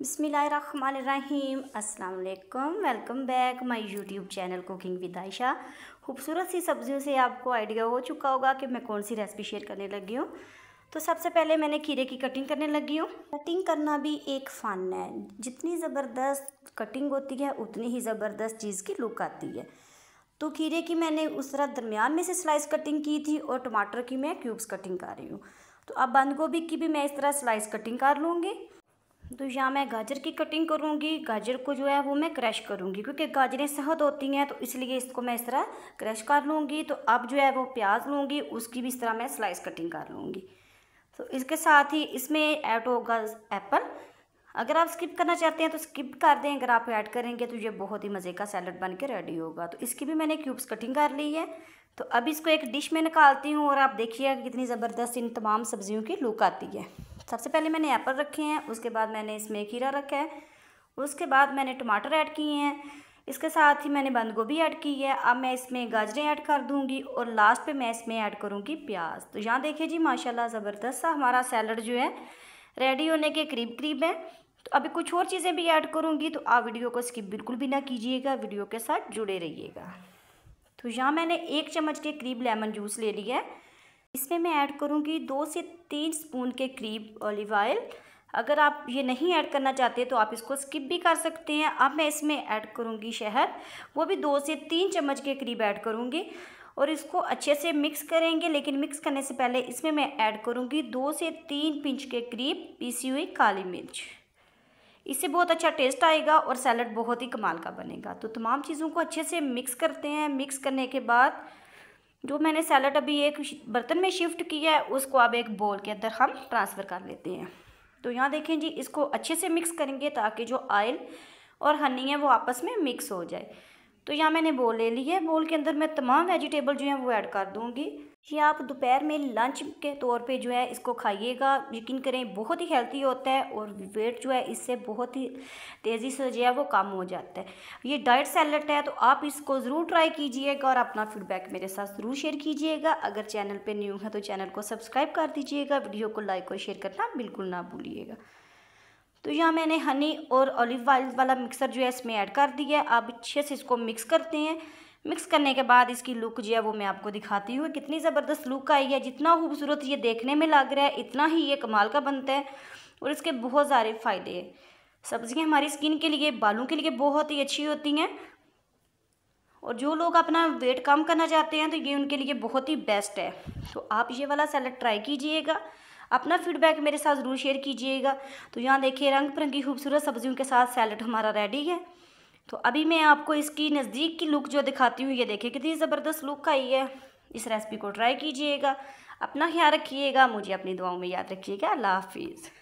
अस्सलाम वालेकुम welcome back my YouTube channel cooking with Ayesha खूबसूरत सी सब्ज़ियों से आपको आइडिया हो चुका होगा कि मैं कौन सी रेसिपी शेयर करने लगी हूँ तो सबसे पहले मैंने खीरे की कटिंग करने लगी हूँ कटिंग करना भी एक फ़न है जितनी ज़बरदस्त कटिंग होती है उतनी ही ज़बरदस्त चीज़ की लुक आती है तो खीरे की मैंने उस तरह दरमियान में से स्लाइस कटिंग की थी और टमाटर की मैं क्यूब्स कटिंग कर रही हूँ तो अब बंद गोभी की भी मैं इस तरह स्लाइस कटिंग कर लूँगी तो यहाँ मैं गाजर की कटिंग करूँगी गाजर को जो है वो मैं क्रश करूँगी क्योंकि गाजरें सहद होती हैं तो इसलिए इसको मैं इस तरह क्रश कर लूँगी तो अब जो है वो प्याज लूँगी उसकी भी इस तरह मैं स्लाइस कटिंग कर लूँगी तो इसके साथ ही इसमें ऐड होगा एप्पल अगर आप स्किप करना चाहते हैं तो स्किप कर दें अगर आप ऐड करेंगे तो ये बहुत ही मज़े का सैलड बन के रेडी होगा तो इसकी भी मैंने क्यूब्स कटिंग कर ली है तो अब इसको एक डिश में निकालती हूँ और आप देखिएगा कितनी ज़बरदस्त इन तमाम सब्जियों की लुक आती है सबसे पहले मैंने एप्पल रखे हैं उसके बाद मैंने इसमें खीरा रखा है उसके बाद मैंने टमाटर ऐड किए हैं इसके साथ ही मैंने बंद गोभी ऐड की है अब मैं इसमें गाजरें ऐड कर दूंगी और लास्ट पे मैं इसमें ऐड करूंगी प्याज तो यहाँ देखिए जी माशाल्लाह ज़बरदस्त सा हमारा सैलड जो है रेडी होने के करीब करीब है तो अभी कुछ और चीज़ें भी ऐड करूँगी तो आप वीडियो को स्किप बिल्कुल भी ना कीजिएगा वीडियो के साथ जुड़े रहिएगा तो यहाँ मैंने एक चम्मच के करीब लेमन जूस ले लिया है इसमें मैं ऐड करूँगी दो से तीन स्पून के करीब ऑलिव ऑयल अगर आप ये नहीं ऐड करना चाहते तो आप इसको स्किप भी कर सकते हैं अब मैं इसमें ऐड करूँगी शहद वो भी दो से तीन चम्मच के करीब ऐड करूँगी और इसको अच्छे से मिक्स करेंगे लेकिन मिक्स करने से पहले इसमें मैं ऐड करूँगी दो से तीन पिंच के करीब पीसी हुई काली मिर्च इससे बहुत अच्छा टेस्ट आएगा और सैलड बहुत ही कमाल का बनेगा तो तमाम चीज़ों को अच्छे से मिक्स करते हैं मिक्स करने के बाद जो मैंने सैलड अभी एक बर्तन में शिफ्ट किया है उसको अब एक बोल के अंदर हम ट्रांसफ़र कर लेते हैं तो यहाँ देखें जी इसको अच्छे से मिक्स करेंगे ताकि जो आयल और हनी है वो आपस में मिक्स हो जाए तो यहाँ मैंने बोल ले ली है बोल के अंदर मैं तमाम वेजिटेबल जो है वो ऐड कर दूँगी ये आप दोपहर में लंच के तौर पे जो है इसको खाइएगा यकीन करें बहुत ही हेल्थी होता है और वेट जो है इससे बहुत ही तेज़ी से जो है वो कम हो जाता है ये डाइट सैलड है तो आप इसको ज़रूर ट्राई कीजिएगा और अपना फीडबैक मेरे साथ ज़रूर शेयर कीजिएगा अगर चैनल पे न्यू है तो चैनल को सब्सक्राइब कर दीजिएगा वीडियो को लाइक और शेयर करना बिल्कुल ना भूलिएगा तो यहाँ मैंने हनी और ऑलिव ऑयल वाला मिक्सर जो है इसमें ऐड कर दिया है आप अच्छे से इसको मिक्स करते हैं मिक्स करने के बाद इसकी लुक जो है वो मैं आपको दिखाती हूँ कितनी ज़बरदस्त लुक आई है जितना खूबसूरत ये देखने में लग रहा है इतना ही ये कमाल का बनता है और इसके बहुत सारे फ़ायदे हैं सब्ज़ियाँ हमारी स्किन के लिए बालों के लिए बहुत ही अच्छी होती हैं और जो लोग अपना वेट कम करना चाहते हैं तो ये उनके लिए बहुत ही बेस्ट है तो आप ये वाला सैलड ट्राई कीजिएगा अपना फीडबैक मेरे साथ ज़रूर शेयर कीजिएगा तो यहाँ देखिए रंग बिरंगी खूबसूरत सब्जियों के साथ सैलड हमारा रेडी है तो अभी मैं आपको इसकी नज़दीक की लुक जो दिखाती हूँ ये देखिए कितनी ज़बरदस्त लुक आई है इस रेसिपी को ट्राई कीजिएगा अपना ख्याल रखिएगा मुझे अपनी दुआओं में याद रखिएगा अल्लाह हाफिज़